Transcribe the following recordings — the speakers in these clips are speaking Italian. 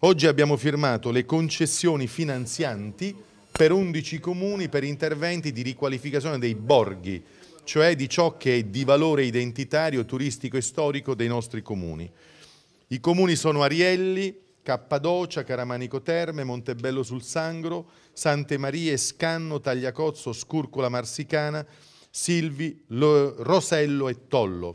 Oggi abbiamo firmato le concessioni finanzianti per 11 comuni per interventi di riqualificazione dei borghi, cioè di ciò che è di valore identitario, turistico e storico dei nostri comuni. I comuni sono Arielli, Cappadocia, Caramanico Terme, Montebello sul Sangro, Sante Marie, Scanno, Tagliacozzo, Scurcola Marsicana, Silvi, Rosello e Tollo.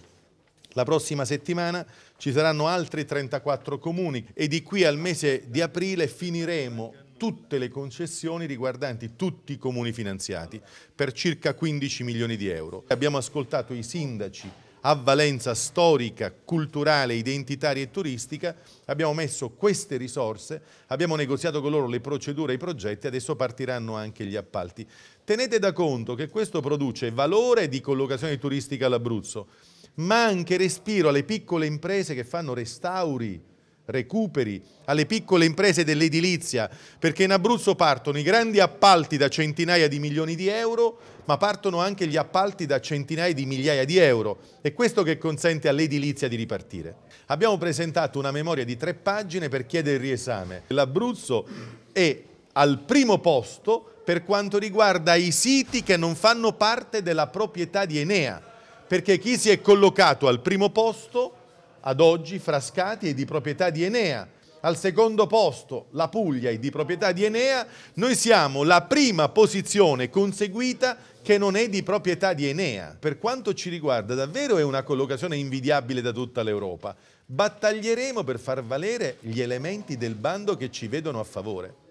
La prossima settimana ci saranno altri 34 comuni e di qui al mese di aprile finiremo tutte le concessioni riguardanti tutti i comuni finanziati per circa 15 milioni di euro. Abbiamo ascoltato i sindaci a valenza storica, culturale, identitaria e turistica, abbiamo messo queste risorse, abbiamo negoziato con loro le procedure e i progetti, adesso partiranno anche gli appalti. Tenete da conto che questo produce valore di collocazione turistica all'Abruzzo, ma anche respiro alle piccole imprese che fanno restauri, recuperi, alle piccole imprese dell'edilizia, perché in Abruzzo partono i grandi appalti da centinaia di milioni di euro, ma partono anche gli appalti da centinaia di migliaia di euro. È questo che consente all'edilizia di ripartire. Abbiamo presentato una memoria di tre pagine per chiedere il riesame. L'Abruzzo è al primo posto per quanto riguarda i siti che non fanno parte della proprietà di Enea perché chi si è collocato al primo posto, ad oggi Frascati è di proprietà di Enea, al secondo posto la Puglia è di proprietà di Enea, noi siamo la prima posizione conseguita che non è di proprietà di Enea. Per quanto ci riguarda davvero è una collocazione invidiabile da tutta l'Europa. Battaglieremo per far valere gli elementi del bando che ci vedono a favore.